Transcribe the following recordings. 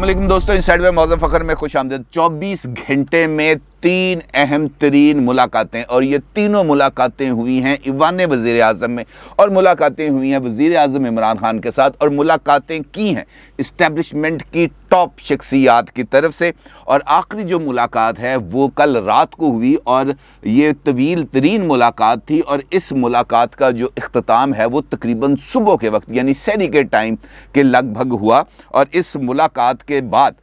अल्लाम दोस्तों इन साइड में मौजम फ़खर में खुश आमदेद चौबीस घंटे में तीन अहम तरीन मुलाकातें और ये तीनों मुलाकातें हुई हैं इवान वज़ी अजम में और मुलाकातें हुई हैं वज़ी अजम इमरान ख़ान के साथ और मुलाकातें की हैं इस्टेबलिशमेंट की टॉप शख्सियात की तरफ से और आखिरी जो मुलाकात है वो कल रात को हुई और ये तवील तरीन मुलाकात थी और इस मुलाकात का जो अख्ताम है वो तकरीबन सुबह के वक्त यानी सैरी के टाइम के लगभग हुआ और इस मुलाकात के बाद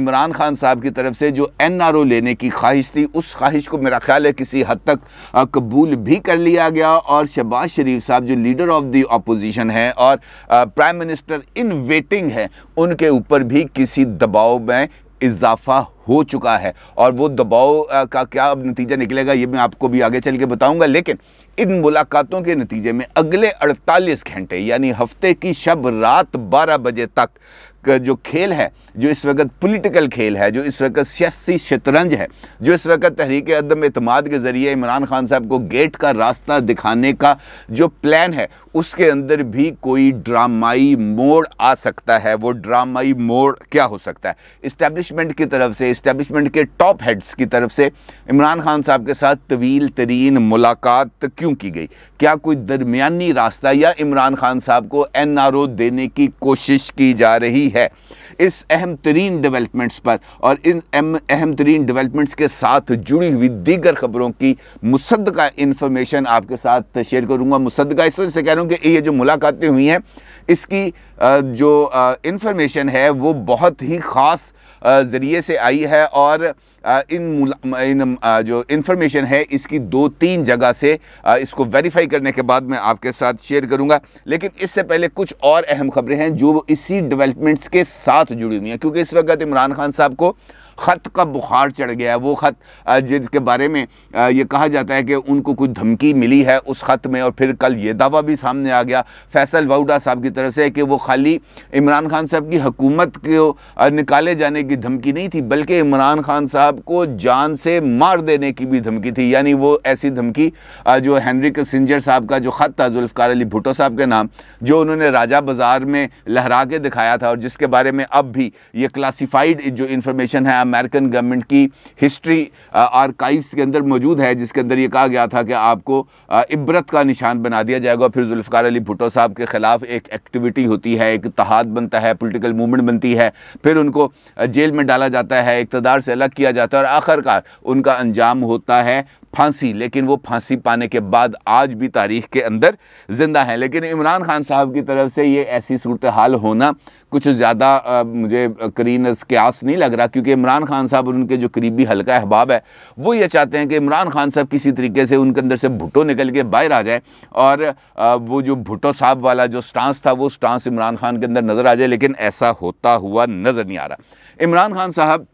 इमरान खान साहब की तरफ से जो एन आर ओ लेने की की ख्वाहिश थी उस ख्वाहिश को मेरा ख्याल है किसी हद तक कबूल भी कर लिया गया और शहबाज शरीफ साहब जो लीडर ऑफ दी अपोजिशन है और प्राइम मिनिस्टर इन वेटिंग है उनके ऊपर भी किसी दबाव में इजाफा हो चुका है और वो दबाव का क्या अब नतीजा निकलेगा ये मैं आपको भी आगे चल के बताऊंगा लेकिन इन मुलाकातों के नतीजे में अगले 48 घंटे यानी हफ्ते की शब रात 12 बजे तक जो खेल है जो इस वक्त पॉलिटिकल खेल है जो इस वक्त सियासी शतरंज है जो इस वक्त तहरीक अदम अतमाद के ज़रिए इमरान खान साहब को गेट का रास्ता दिखाने का जो प्लान है उसके अंदर भी कोई ड्रामाई मोड़ आ सकता है वो ड्रामाई मोड़ क्या हो सकता है इस्टेब्लिशमेंट की तरफ से इस्टेब्लिशमेंट के टॉप हेड्स की तरफ से इमरान खान साहब के साथ तवील तरीन मुलाकात क्यों की गई क्या कोई दरमियानी रास्ता या इमरान खान साहब को एन देने की कोशिश की जा रही है इस अहम तरीन डेवलपमेंट्स पर और इन अहम तरीन डेवलपमेंट्स के साथ जुड़ी हुई दीगर खबरों की मुसद का इन्फॉर्मेशन आपके साथ शेयर करूँगा मुसद का इस वजह से कह रहा हूँ कि ये जो मुलाकातें हुई हैं इसकी जो इन्फॉर्मेशन है वो बहुत ही ख़ास ज़रिए से आई है और इन इन जो इन्फॉर्मेशन है इसकी दो तीन जगह से इसको वेरीफाई करने के बाद मैं आपके साथ शेयर करूंगा लेकिन इससे पहले कुछ और अहम खबरें हैं जो इसी डेवलपमेंट्स के साथ जुड़ी हुई हैं क्योंकि इस वक्त इमरान खान साहब को ख़त का बुखार चढ़ गया है वो ख़त जिसके बारे में ये कहा जाता है कि उनको कुछ धमकी मिली है उस ख़त में और फिर कल ये दावा भी सामने आ गया फैसल वाउडा साहब की तरफ से कि वो खाली इमरान खान साहब की हकूमत को निकाले जाने की धमकी नहीं थी बल्कि इमरान खान साहब को जान से मार देने की भी धमकी थी यानी वो ऐसी धमकी जो हैंनरी कसिंजर साहब का जो ख़त था जुल्फ़ार अली भुटो साहब के नाम जो उन्होंने राजा बाज़ार में लहरा के दिखाया था और जिसके बारे में अब भी ये क्लासीफाइड जो इन्फॉर्मेशन है अमेरिकन गवर्नमेंट की हिस्ट्री आर्काइव्स के अंदर मौजूद है जिसके अंदर ये कहा गया था कि आपको इबरत का निशान बना दिया जाएगा फिर जुल्फ़ार अली भुटो साहब के ख़िलाफ़ एक एक्टिविटी होती है एक तहाद बनता है पोलिटिकल मूवमेंट बनती है फिर उनको जेल में डाला जाता है इकतदार से अलग किया जाता है और आखिरकार उनका अंजाम होता है फांसी लेकिन वो फांसी पाने के बाद आज भी तारीख के अंदर ज़िंदा हैं लेकिन इमरान खान साहब की तरफ से ये ऐसी सूरत हाल होना कुछ ज़्यादा मुझे करीन क्यास नहीं लग रहा क्योंकि इमरान खान साहब और उनके जो करीबी हल्का अहबाब है वो ये चाहते हैं कि इमरान खान साहब किसी तरीके से उनके अंदर से भुटो निकल के बाहर आ जाए और वो जो भुटो साहब वाला जो स्टांस था वो स्टांस इमरान खान के अंदर नज़र आ जाए लेकिन ऐसा होता हुआ नज़र नहीं आ रहा इमरान खान साहब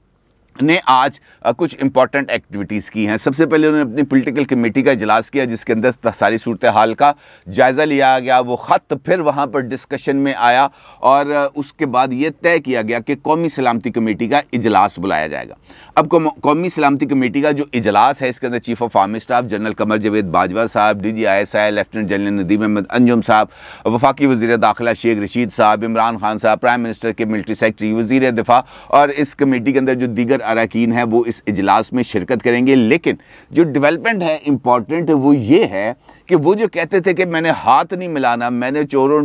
ने आज कुछ इंपॉर्टेंट एक्टिविटीज़ की हैं सबसे पहले उन्होंने अपनी पॉलिटिकल कमेटी का इजलास किया जिसके अंदर सारी सूरत हाल का जायज़ा लिया गया वो ख़त फिर वहाँ पर डिस्कशन में आया और उसके बाद ये तय किया गया कि कौमी सलामती कमेटी का इजलास बुलाया जाएगा अब कौमी सलामती कमेटी का जो इजलास है इसके अंदर chief of army staff general Qamar Javed Bajwa साहब D G I S I lieutenant general Nadeem Ahmed Anjum साहब वफाकी वजी दाखिला शेख रशीद साहब इमरान खान साहब प्राइम मिनिस्टर के मिलट्री सेक्रेटरी वजीर दिफा और इस कमेटी के अंदर जो दीगर अरकान हैं वो इस इजलास में शिरकत करेंगे लेकिन जो डेवलपमेंट है इम्पॉर्टेंट वो ये है कि वो जो कहते थे कि मैंने हाथ नहीं मिलाना मैंने चोरों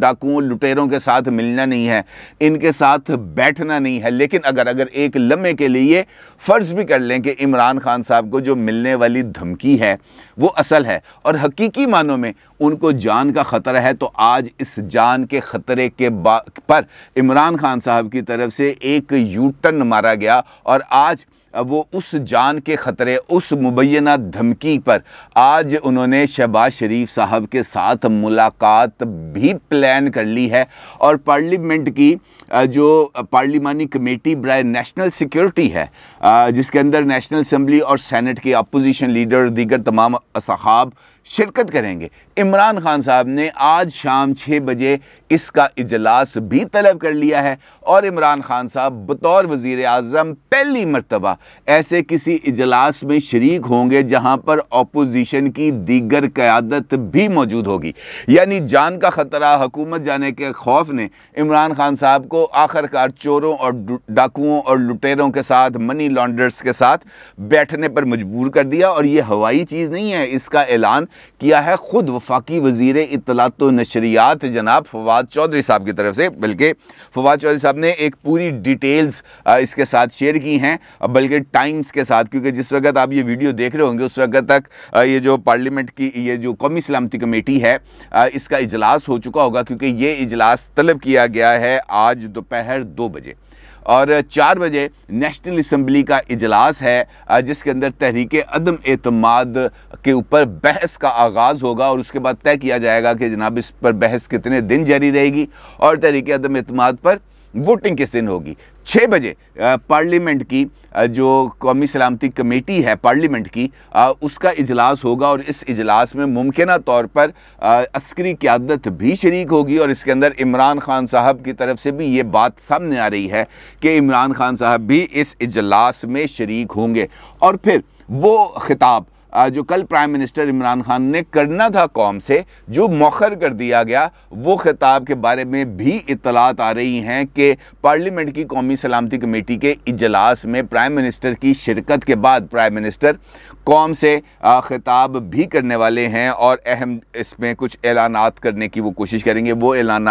डाकुओं लुटेरों के साथ मिलना नहीं है इनके साथ बैठना नहीं है लेकिन अगर अगर एक लम्हे के लिए फ़र्ज़ भी कर लें कि इमरान खान साहब को जो मिलने वाली धमकी है वो असल है और हकीकी मानों में उनको जान का ख़तरा है तो आज इस जान के ख़तरे के पर इमरान खान साहब की तरफ से एक यूटर्न मारा गया और आज वो उस जान के ख़तरे उस मुबैना धमकी पर आज उन्होंने शहबाज शरीफ साहब के साथ मुलाकात भी प्लान कर ली है और पार्लियामेंट की जो पार्लिमानी कमेटी ब्राय नेशनल सिक्योरिटी है जिसके अंदर नेशनल असम्बली और सैनट के अपोजिशन लीडर दीगर तमाम असहाब शिरकत करेंगे इमरान खान साहब ने आज शाम छः बजे इसका इजलास भी तलब कर लिया है और इमरान खान साहब बतौर वज़ी अजम पहली मरतबा ऐसे किसी इजलास में शरीक होंगे जहाँ पर अपोजिशन की दीगर क़्यादत भी मौजूद होगी यानी जान का ख़तरा हुकूमत जाने के खौफ ने इमरान खान साहब को आखिरकार चोरों और डाकुओं और लुटेरों के साथ मनी लॉन्डर्स के साथ बैठने पर मजबूर कर दिया और ये हवाई चीज़ नहीं है इसका ऐलान किया है ख़ुद वफाकी वजीर इतलात नशरियात जनाब फवाद चौधरी साहब की तरफ से बल्कि फवाद चौधरी साहब ने एक पूरी डिटेल्स इसके साथ शेयर की हैं बल्कि टाइम्स के साथ क्योंकि जिस वक्त आप ये वीडियो देख रहे होंगे उस वक्त तक ये जो पार्लियामेंट की ये जो कौमी सलामती कमेटी है इसका इजलास हो चुका होगा क्योंकि ये इजलास तलब किया गया है आज दोपहर दो बजे और चार बजे नेशनल इसम्बली का इजलास है जिसके अंदर तहरीक अदम अतमाद के ऊपर बहस का आगाज़ होगा और उसके बाद तय किया जाएगा कि जनाब इस पर बहस कितने दिन जारी रहेगी और तहरीक अदम अतमाद पर वोटिंग किस दिन होगी छः बजे पार्लियामेंट की जो कौमी सलामती कमेटी है पार्लियामेंट की उसका इजलास होगा और इस इजलास में मुमकिन तौर पर अस्करी क्यादत भी शरीक होगी और इसके अंदर इमरान खान साहब की तरफ से भी ये बात सामने आ रही है कि इमरान खान साहब भी इस इजलास में शरीक होंगे और फिर वो खिताब जो कल प्राइम मिनिस्टर इमरान खान ने करना था कौम से जो मौखर कर दिया गया वो खिताब के बारे में भी इतलात आ रही हैं कि पार्लियामेंट की कौमी सलामती कमेटी के इजलास में प्राइम मिनिस्टर की शिरकत के बाद प्राइम मिनिस्टर कौम से खिताब भी करने वाले हैं और अहम इसमें कुछ ऐलान करने की वो कोशिश करेंगे वो ऐलान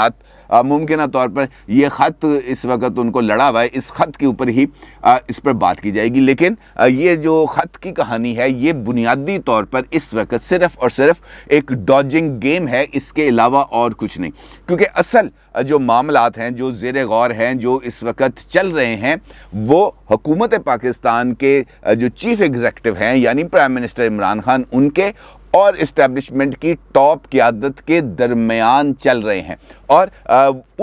मुमकिन तौर पर यह ख़त इस वक्त उनको लड़ा हुआ है इस ख़त के ऊपर ही इस पर बात की जाएगी लेकिन ये जो ख़त की कहानी है ये बुनियाद बुनियादी तौर पर इस वक्त सिर्फ और सिर्फ एक डॉजिंग गेम है इसके अलावा और कुछ नहीं क्योंकि असल जो मामला हैं जो जेर गौर हैं जो इस वक्त चल रहे हैं वो हुकूमत पाकिस्तान के जो चीफ एग्जेक्टिव हैं यानी प्राइम मिनिस्टर इमरान खान उनके और इस्टेब्लिशमेंट की टॉप क्यादत के दरमियान चल रहे हैं और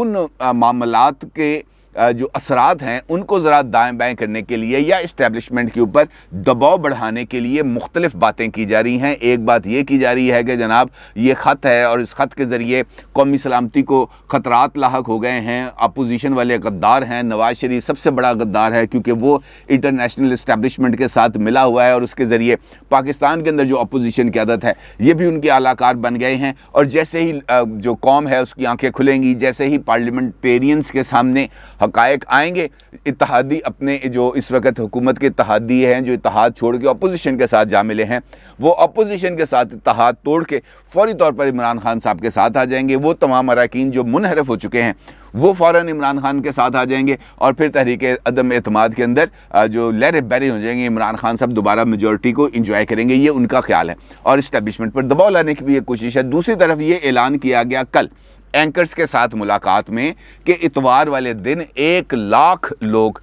उन मामलात के जो असरात हैं उनको ज़रा दाएँ बाएँ करने के लिए या इस्टेबलिशमेंट के ऊपर दबाव बढ़ाने के लिए मुख्तलिफ बातें की जा रही हैं एक बात यह की जा रही है कि जनाब ये ख़त है और इस ख़त के ज़रिए कौमी सलामती को ख़तरात लाक हो गए हैं अपोजिशन वाले गद्दार हैं नवाज शरीफ सबसे बड़ा गद्दार है क्योंकि वो इंटरनेशनल इस्टेबलिशमेंट के साथ मिला हुआ है और उसके ज़रिए पाकिस्तान के अंदर जो अपोजिशन की आदत है ये भी उनके आलाकार बन गए हैं और जैसे ही जो कौम है उसकी आँखें खुलेंगी जैसे ही पार्लियामेंटेरियंस के सामने हकायक आएंगे इतिहादी अपने जो इस वक्त हुकूमत के इतिहादी हैं जो इतिहाद छोड़ के अपोजिशन के साथ जा मिले हैं वो अपोजिशन के साथ इतिहाद तोड़ के फौरी तौर पर इमरान खान साहब के साथ आ जाएंगे वो तमाम अरकान जो मुनहरफ हो चुके हैं वो फ़ौर इमरान खान के साथ आ जाएंगे और फिर तहरीक अदम अतमाद के अंदर जो लहर बहरे हो जाएंगे इमरान खान साहब दोबारा मेजोरिटी को इन्जॉय करेंगे ये उनका ख्याल है और इस्टबलिशमेंट पर दबाव लाने की भी ये कोशिश है दूसरी तरफ ये ऐलान किया गया कल एंकर्स के साथ मुलाकात में कि इतवार वाले दिन एक लाख लोग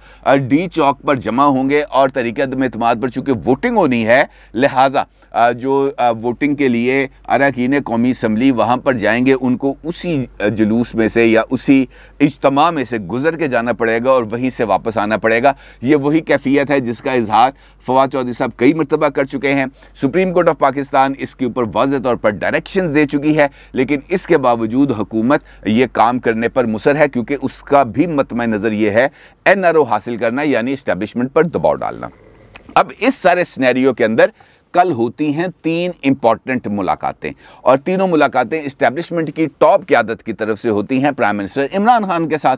डी चौक पर जमा होंगे और तरीके अदम पर चूंकि वोटिंग होनी है लिहाजा जो वोटिंग के लिए अरकान कौमी इसम्बली वहाँ पर जाएंगे उनको उसी जुलूस में से या उसी इज्तम में से गुजर के जाना पड़ेगा और वहीं से वापस आना पड़ेगा ये वही कैफियत है जिसका इजहार फवाद चौधरी साहब कई मरतबा कर चुके हैं सुप्रीम कोर्ट ऑफ पाकिस्तान इसके ऊपर वाज तौर पर डायरेक्शन दे चुकी है लेकिन इसके बावजूद हकूमत हुकूमत ये काम करने पर मुसर है क्योंकि उसका भी मतम नज़र ये है एन आर ओ हासिल करना यानी इस्टेब्लिशमेंट पर दबाव डालना अब इस सारे स्नैरियो के अंदर कल होती हैं तीन इंपॉर्टेंट मुलाकातें और तीनों मुलाकातें इस्टेब्लिशमेंट की टॉप क्यादत की तरफ से होती हैं प्राइम मिनिस्टर इमरान खान के साथ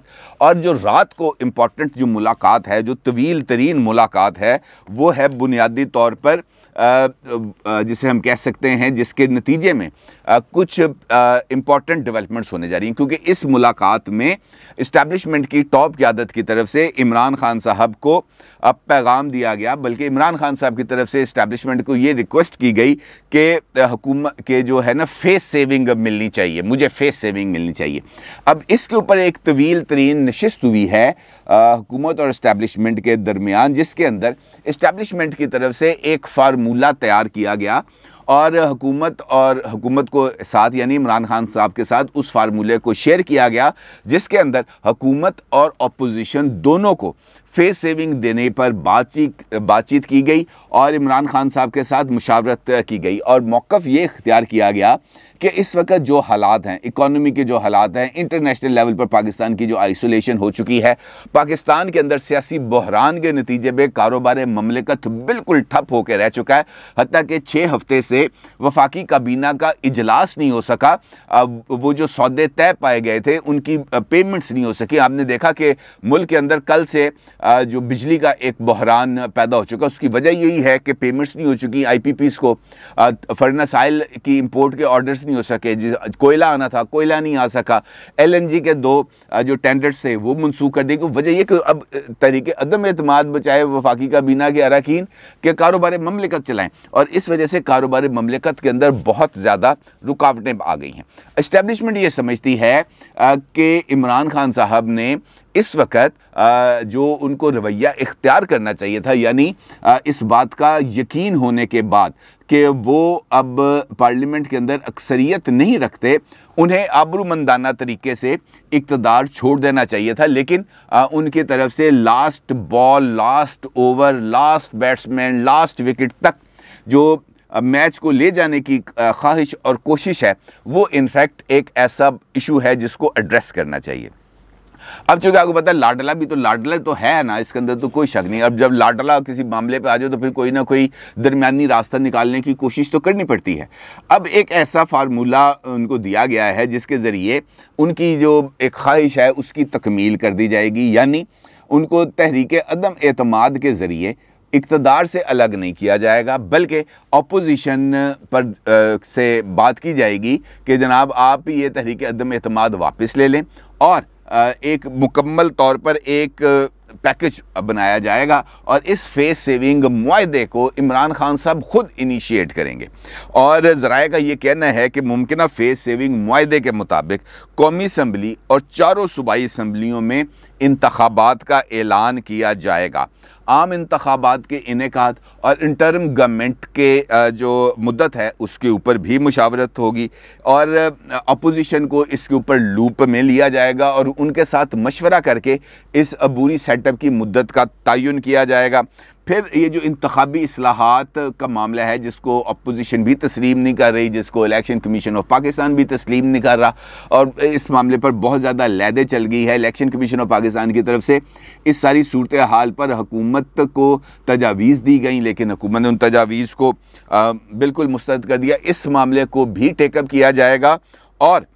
और जो रात को इम्पॉर्टेंट जो मुलाकात है जो तवील तरीन मुलाकात है वो है बुनियादी तौर पर जिसे हम कह सकते हैं जिसके नतीजे में कुछ इम्पॉर्टेंट डेवलपमेंट्स होने जा रही हैं क्योंकि इस मुलाकात में इस्टेबलिशमेंट की टॉप क्यादत की तरफ से इमरान खान साहब को अब पैगाम दिया गया बल्कि इमरान खान साहब की तरफ से इस्टेबलिशमेंट को ये रिक्वेस्ट की गई कि हुकूमत के जो है ना फेस सेविंग अब मिलनी चाहिए मुझे फेस सेविंग मिलनी चाहिए अब इसके ऊपर एक तवील तरीन नशस्त हुई है हुकूमत और इस्टेबलिशमेंट के दरमियान जिसके अंदर इस्टेबलिशमेंट की तरफ से एक फार्म फार्मूला तैयार किया गया और हुकूमत और हुकूमत को साथ यानी इमरान खान साहब के साथ उस फार्मूले को शेयर किया गया जिसके अंदर हुकूमत और अपोजिशन दोनों को फेस सेविंग देने पर बातचीत बातचीत की गई और इमरान खान साहब के साथ मुशावरत की गई और मौक़ ये इख्तियार किया गया कि इस वक्त जो हालात हैं इकॉनमी के जो हालात हैं इंटरनेशनल लेवल पर पाकिस्तान की जो आइसोलेशन हो चुकी है पाकिस्तान के अंदर सियासी बहरान के नतीजे में कारोबार ममलिकत बिल्कुल ठप होकर रह चुका है हती कि छः हफ्ते से वफाकी काबीना का इजलास नहीं हो सका अब वो जो सौदे तय पाए गए थे उनकी पेमेंट्स नहीं हो सकी आपने देखा कि मुल्क के अंदर कल से जो बिजली का एक बहरान पैदा हो चुका उसकी वजह यही है कि पेमेंट्स नहीं हो चुकी आई पी पीस को फरना की इम्पोर्ट के ऑर्डर्स नहीं हो सके कोयला आना था कोयला नहीं आ सका एल एन जी के दो जो टेंडर्स थे वो मनसूख कर दिए क्योंकि वजह यह कि अब तरीके अदम अतमाद बचाए वफाकी काबीना के अरकान के कारोबार ममलिकत चलाएँ और इस वजह से कारोबार हमारे ममलिकत के अंदर बहुत ज़्यादा रुकावटें आ गई हैं इस्टेब्लिशमेंट ये समझती है कि इमरान खान साहब ने इस वक्त जो उनको रवैया इख्तियार करना चाहिए था यानी इस बात का यकीन होने के बाद कि वो अब पार्लियामेंट के अंदर अक्सरियत नहीं रखते उन्हें आबरूमंदाना तरीके से इकतदार छोड़ देना चाहिए था लेकिन उनकी तरफ से last ball last over last batsman last wicket तक जो मैच को ले जाने की ख्वाहिश और कोशिश है वो इनफैक्ट एक ऐसा इशू है जिसको एड्रेस करना चाहिए अब चूंकि आपको पता है लाडला भी तो लाडला तो है ना इसके अंदर तो कोई शक नहीं अब जब लाडला किसी मामले पे आ जाओ तो फिर कोई ना कोई दरमियानी रास्ता निकालने की कोशिश तो करनी पड़ती है अब एक ऐसा फार्मूला उनको दिया गया है जिसके ज़रिए उनकी जो एक ख्वाहिश है उसकी तकमील कर दी जाएगी यानी उनको तहरीक अदम अतमाद के ज़रिए इकतदार से अलग नहीं किया जाएगा बल्कि अपोजिशन पर आ, से बात की जाएगी कि जनाब आप ये तहरीक अदम अतमाद वापस ले लें और आ, एक मुकम्मल तौर पर एक पैकेज बनाया जाएगा और इस फेस सेविंग माहे को इमरान खान साहब खुद इनिशिएट करेंगे और ज़राए का ये कहना है कि मुमकिन फेस सेविंग माहे के मुताबिक कौमी असम्बली और चारों सूबाई असम्बलियों में इंतबात का ऐलान किया जाएगा आम इंतबात के इनका और इंटरम गवर्नमेंट के जो मुद्दत है उसके ऊपर भी मुशावरत होगी और अपोजिशन को इसके ऊपर लूप में लिया जाएगा और उनके साथ मशवरा करके इस अबूरी सेटअप की मुद्दत का तयन किया जाएगा फिर ये जो इंतबी असलाहत का मामला है जिसको अपोजिशन भी तस्लीम नहीं कर रही जिसको इलेक्शन कमीशन ऑफ पाकिस्तान भी तस्लीम नहीं कर रहा और इस मामले पर बहुत ज़्यादा लैदे चल गई है इलेक्शन कमीशन ऑफ पाकिस्तान की तरफ से इस सारी सूरत हाल पर हकूमत को तजावीज़ दी गई लेकिन हकूमत ने उन तजावीज़ को आ, बिल्कुल मुस्रद कर दिया इस मामले को भी टेकअप किया जाएगा और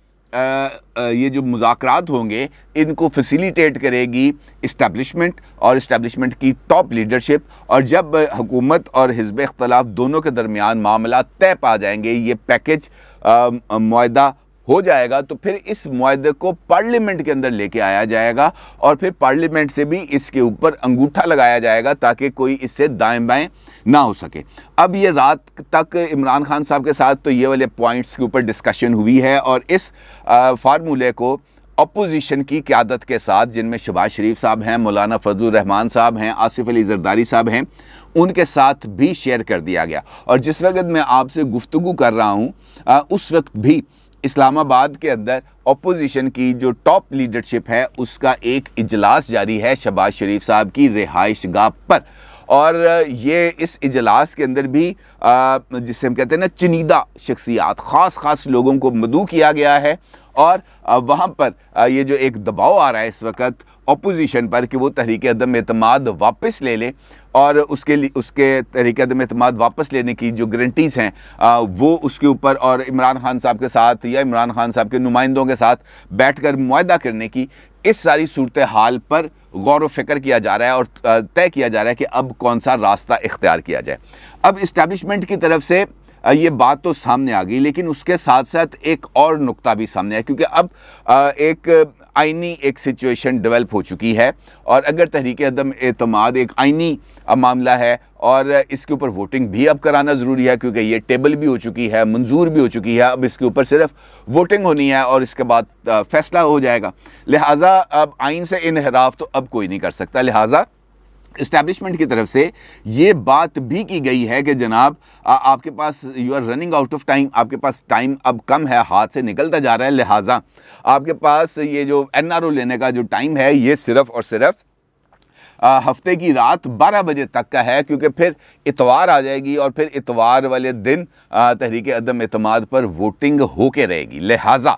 ये जो मुजाकर होंगे इनको फैसिलिटेट करेगी इस्टबलिशमेंट और इस्टबलिशमेंट की टॉप लीडरशिप और जब हुकूमत और हिजब इख्तलाफ दोनों के दरमियान मामला तय पा जाएंगे ये पैकेज माहा हो जाएगा तो फिर इस माहे को पार्लियामेंट के अंदर लेके आया जाएगा और फिर पार्लियामेंट से भी इसके ऊपर अंगूठा लगाया जाएगा ताकि कोई इससे दाएं बाएं ना हो सके अब ये रात तक इमरान खान साहब के साथ तो ये वाले पॉइंट्स के ऊपर डिस्कशन हुई है और इस फार्मूले को अपोजिशन की क्यादत के साथ जिनमें शबाज शरीफ साहब हैं मौलाना फजल रहमान साहब हैं आसिफ अली जरदारी साहब हैं उनके साथ भी शेयर कर दिया गया और जिस वक्त मैं आपसे गुफ्तु कर रहा हूँ उस वक्त भी इस्लामाबाद के अंदर अपोजिशन की जो टॉप लीडरशिप है उसका एक इजलास जारी है शबाज शरीफ साहब की रिहाइश गाह पर और ये इस इजलास के अंदर भी जिसे हम कहते हैं ना चनीदा शख्सियात ख़ास ख़ास लोगों को मदू किया गया है और वहाँ पर ये जो एक दबाव आ रहा है इस वक्त अपोजिशन पर कि वो तहरीक अदम अतमाद वापस ले लें और उसके लिए उसके तहरीक अदम अतमाद वापस लेने की जो गारंटीज़ हैं वो उसके ऊपर और इमरान खान साहब के साथ या इमरान खान साहब के नुमाइंदों के साथ बैठ कर माहा करने की इस सारी सूरत हाल पर गौर व फिक्र किया जा रहा है और तय किया जा रहा है कि अब कौन सा रास्ता इख्तियार किया जाए अब इस्टेब्लिशमेंट की तरफ से ये बात तो सामने आ गई लेकिन उसके साथ साथ एक और नुक्ता भी सामने आया क्योंकि अब एक आइनी एक सिचुएशन डेवलप हो चुकी है और अगर तहरीक अदम अतमाद एक आइनी मामला है और इसके ऊपर वोटिंग भी अब कराना ज़रूरी है क्योंकि ये टेबल भी हो चुकी है मंजूर भी हो चुकी है अब इसके ऊपर सिर्फ वोटिंग होनी है और इसके बाद फैसला हो जाएगा लिहाजा अब आइन से इनहराफ तो अब कोई नहीं कर सकता लिहाजा इस्टेब्लिशमेंट की तरफ से ये बात भी की गई है कि जनाब आ, आपके पास you are running out of time आपके पास टाइम अब कम है हाथ से निकलता जा रहा है लिहाजा आपके पास ये जो ओ लेने का जो टाइम है ये सिर्फ़ और सिर्फ़ हफ्ते की रात 12 बजे तक का है क्योंकि फिर इतवार आ जाएगी और फिर इतवार वाले दिन तहरीक अदम अतमाद पर वोटिंग होके रहेगी लिहाजा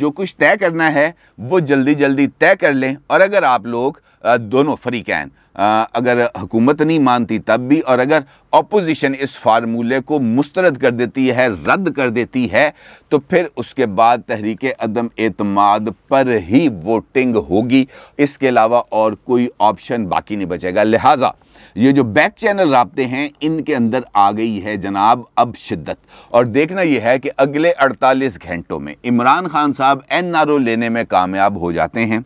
जो कुछ तय करना है वो जल्दी जल्दी तय कर लें और अगर आप लोग दोनों फरीकैन अगर हुकूमत नहीं मानती तब भी और अगर अपोजिशन इस फार्मूले को मुस्तरद कर देती है रद्द कर देती है तो फिर उसके बाद तहरीक अदम एतमाद पर ही वोटिंग होगी इसके अलावा और कोई ऑप्शन बाकी नहीं बचेगा लिहाजा ये जो बैक चैनल रबते हैं इनके अंदर आ गई है जनाब अब शिद्दत और देखना यह है कि अगले 48 घंटों में इमरान खान साहब एन आर ओ लेने में कामयाब हो जाते हैं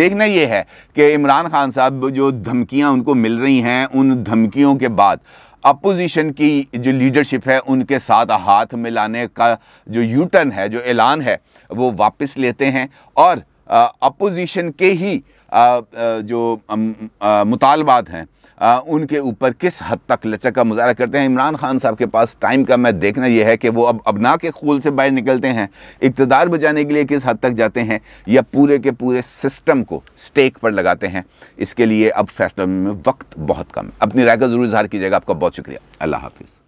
देखना यह है कि इमरान खान साहब जो धमकियाँ उनको मिल रही हैं उन धमकियों के बाद अपोजिशन की जो लीडरशिप है उनके साथ हाथ मिलाने का जो यूटर्न है जो ऐलान है वो वापस लेते हैं और अपोजिशन के ही आ, जो मुतालबात हैं आ, उनके ऊपर किस हद तक लचक का मुजाहरा करते हैं इमरान खान साहब के पास टाइम का मैं देखना यह है कि वो अब अबना के खूल से बाहर निकलते हैं इकतदार बजाने के लिए किस हद तक जाते हैं या पूरे के पूरे सिस्टम को स्टेक पर लगाते हैं इसके लिए अब फैसला में वक्त बहुत कम है अपनी राय का ज़रूर इजहार कीजिएगा आपका बहुत शुक्रिया अल्लाह हाफिज़